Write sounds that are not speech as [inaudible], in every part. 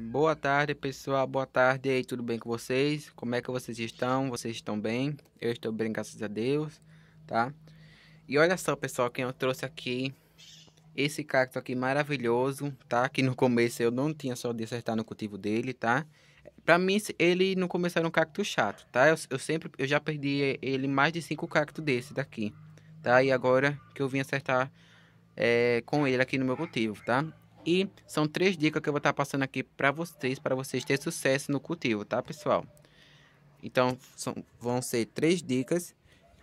Boa tarde, pessoal. Boa tarde aí, tudo bem com vocês? Como é que vocês estão? Vocês estão bem? Eu estou bem, graças a Deus, tá? E olha só, pessoal, quem eu trouxe aqui esse cacto aqui maravilhoso, tá? Que no começo eu não tinha só de acertar no cultivo dele, tá? Pra mim, ele no começo era um cacto chato, tá? Eu, eu sempre, eu já perdi ele mais de cinco cactos desse daqui, tá? E agora que eu vim acertar é, com ele aqui no meu cultivo, tá? E são três dicas que eu vou estar tá passando aqui para vocês, para vocês terem sucesso no cultivo, tá, pessoal? Então, são, vão ser três dicas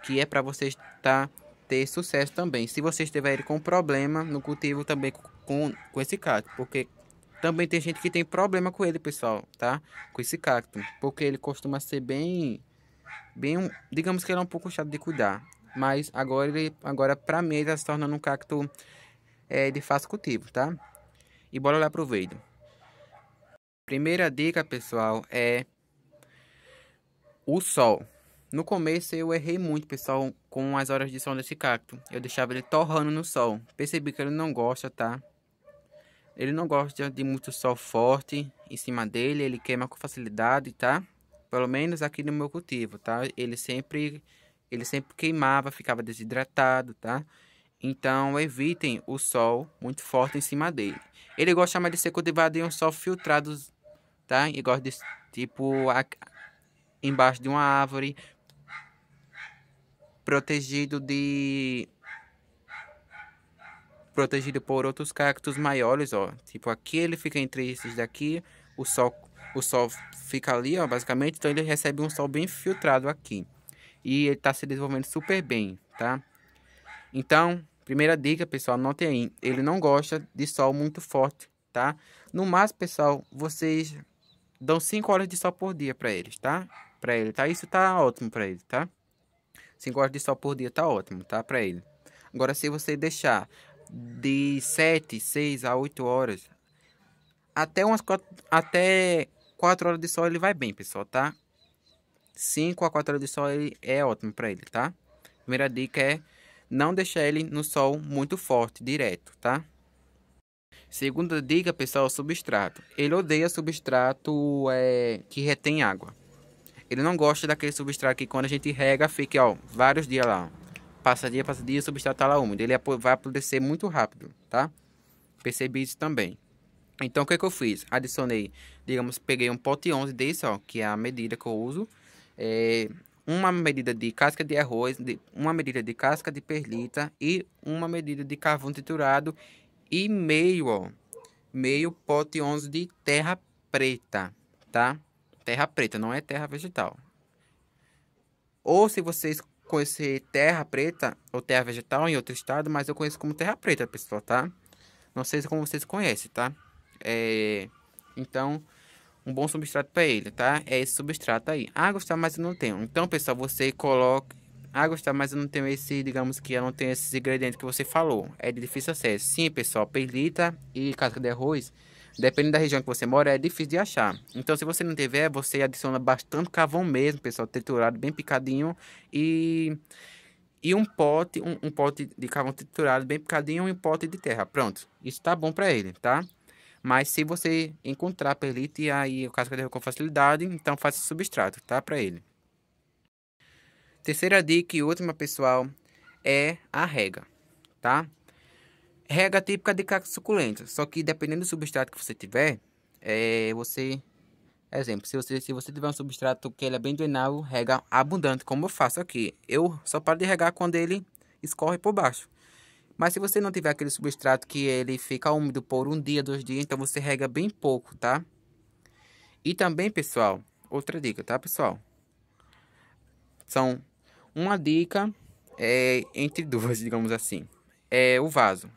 que é para vocês tá, ter sucesso também. Se vocês tiverem com problema no cultivo também com, com esse cacto, porque também tem gente que tem problema com ele, pessoal, tá? Com esse cacto, porque ele costuma ser bem, bem, digamos que ele é um pouco chato de cuidar. Mas agora agora para mim ele está se tornando um cacto é, de fácil cultivo, tá? E bora lá pro vídeo. Primeira dica, pessoal, é o sol. No começo eu errei muito, pessoal, com as horas de sol desse cacto. Eu deixava ele torrando no sol. Percebi que ele não gosta, tá? Ele não gosta de muito sol forte em cima dele, ele queima com facilidade, tá? Pelo menos aqui no meu cultivo, tá? Ele sempre, ele sempre queimava, ficava desidratado, tá? Então evitem o sol muito forte em cima dele. Ele gosta mais de ser cultivado em um sol filtrado, tá? E gosta de tipo a, embaixo de uma árvore, protegido de protegido por outros cactos maiores, ó. Tipo aqui ele fica entre esses daqui, o sol o sol fica ali, ó, basicamente, então ele recebe um sol bem filtrado aqui. E ele tá se desenvolvendo super bem, tá? Então, primeira dica, pessoal, anotem aí. Ele não gosta de sol muito forte, tá? No máximo, pessoal, vocês dão 5 horas de sol por dia para eles, tá? Para ele, tá? Isso tá ótimo para ele, tá? 5 horas de sol por dia tá ótimo, tá? Para ele. Agora, se você deixar de 7, 6 a 8 horas, até umas 4, até 4 horas de sol ele vai bem, pessoal, tá? 5 a 4 horas de sol ele é ótimo para ele, tá? Primeira dica é não deixar ele no sol muito forte, direto, tá? Segunda dica, pessoal, é substrato. Ele odeia substrato é, que retém água. Ele não gosta daquele substrato que quando a gente rega fica, ó, vários dias lá. Passa dia, passa dia, o substrato tá lá úmido. Ele vai apodrecer muito rápido, tá? Percebi isso também. Então, o que, é que eu fiz? Adicionei, digamos, peguei um pote 11 desse, ó, que é a medida que eu uso. É, uma medida de casca de arroz, de, uma medida de casca de perlita e uma medida de carvão triturado e meio, ó, meio pote 11 de terra preta, tá? Terra preta, não é terra vegetal. Ou se vocês conhecer terra preta ou terra vegetal em outro estado, mas eu conheço como terra preta, pessoal, tá? Não sei como vocês conhecem, tá? É... Então, um bom substrato para ele, tá? É esse substrato aí. Ah, está mas eu não tenho. Então, pessoal, você coloca... Ah, está mas eu não tenho esse, digamos que eu não tenho esses ingredientes que você falou. É de difícil acesso. Sim, pessoal, perlita e casca de arroz, dependendo da região que você mora, é difícil de achar. Então, se você não tiver, você adiciona bastante carvão mesmo, pessoal, triturado, bem picadinho. E e um pote, um, um, pote de carvão triturado bem picadinho e um pote de terra. Pronto, isso tá bom para ele, tá? Mas se você encontrar perlite, aí o casco que com facilidade, então faça substrato, tá? Para ele. Terceira dica e última, pessoal, é a rega, tá? Rega típica de cacto suculento, só que dependendo do substrato que você tiver, é, você Exemplo, se você, se você tiver um substrato que ele é bem drenado, rega abundante, como eu faço aqui. Eu só paro de regar quando ele escorre por baixo. Mas se você não tiver aquele substrato que ele fica úmido por um dia, dois dias, então você rega bem pouco, tá? E também, pessoal, outra dica, tá, pessoal? São uma dica é, entre duas, [laughs] digamos assim. É o vaso.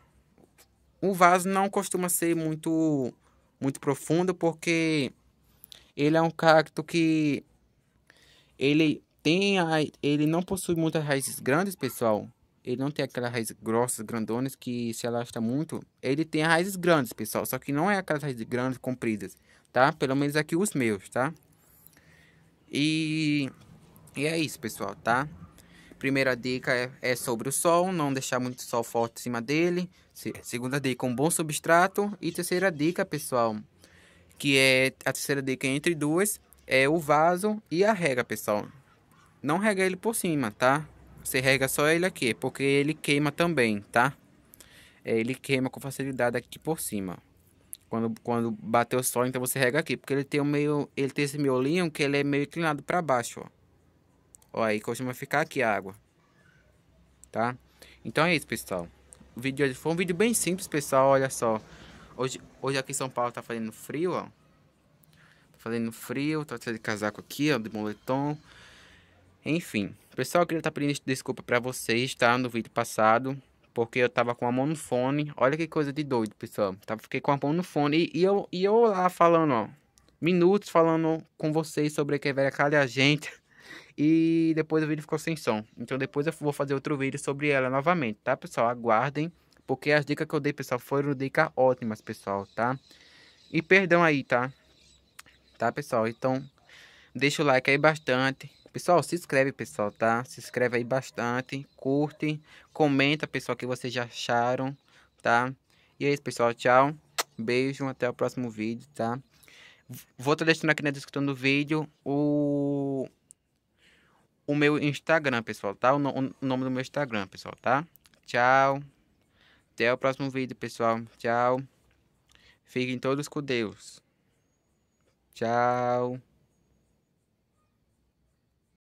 O vaso não costuma ser muito, muito profundo porque ele é um cacto que ele tem a, ele não possui muitas raízes grandes, pessoal ele não tem aquelas raízes grossas, grandonas, que se alastra muito. Ele tem raízes grandes, pessoal, só que não é aquelas raízes grandes, compridas, tá? Pelo menos aqui os meus, tá? E, e é isso, pessoal, tá? Primeira dica é, é sobre o sol, não deixar muito sol forte em cima dele. Se, segunda dica, um bom substrato. E terceira dica, pessoal, que é a terceira dica entre duas, é o vaso e a rega, pessoal. Não rega ele por cima, tá? Você rega só ele aqui, porque ele queima também, tá? É, ele queima com facilidade aqui por cima. Quando, quando bater o sol, então você rega aqui. Porque ele tem o meio. Ele tem esse miolinho que ele é meio inclinado para baixo, ó. Ó, aí costuma ficar aqui a água. Tá? Então é isso, pessoal. O vídeo hoje foi um vídeo bem simples, pessoal. Olha só. Hoje, hoje aqui em São Paulo tá fazendo frio, ó. Tá fazendo frio. Tá de casaco aqui, ó, de moletom. Enfim, pessoal, eu queria estar tá pedindo desculpa para vocês, tá? No vídeo passado, porque eu tava com a mão no fone. Olha que coisa de doido, pessoal. Tava, fiquei com a mão no fone e, e eu, e eu lá falando, ó, minutos falando com vocês sobre que velha calha a gente. E depois o vídeo ficou sem som. Então depois eu vou fazer outro vídeo sobre ela novamente, tá, pessoal? Aguardem, porque as dicas que eu dei, pessoal, foram dicas ótimas, pessoal, tá? E perdão aí, tá? Tá, pessoal? Então, deixa o like aí bastante Pessoal, se inscreve, pessoal, tá? Se inscreve aí bastante, curte, comenta, pessoal, o que vocês já acharam, tá? E é isso, pessoal, tchau, beijo, até o próximo vídeo, tá? Vou estar deixando aqui na descrição do vídeo o... O meu Instagram, pessoal, tá? O, no... o nome do meu Instagram, pessoal, tá? Tchau. Até o próximo vídeo, pessoal. Tchau. Fiquem todos com Deus. Tchau.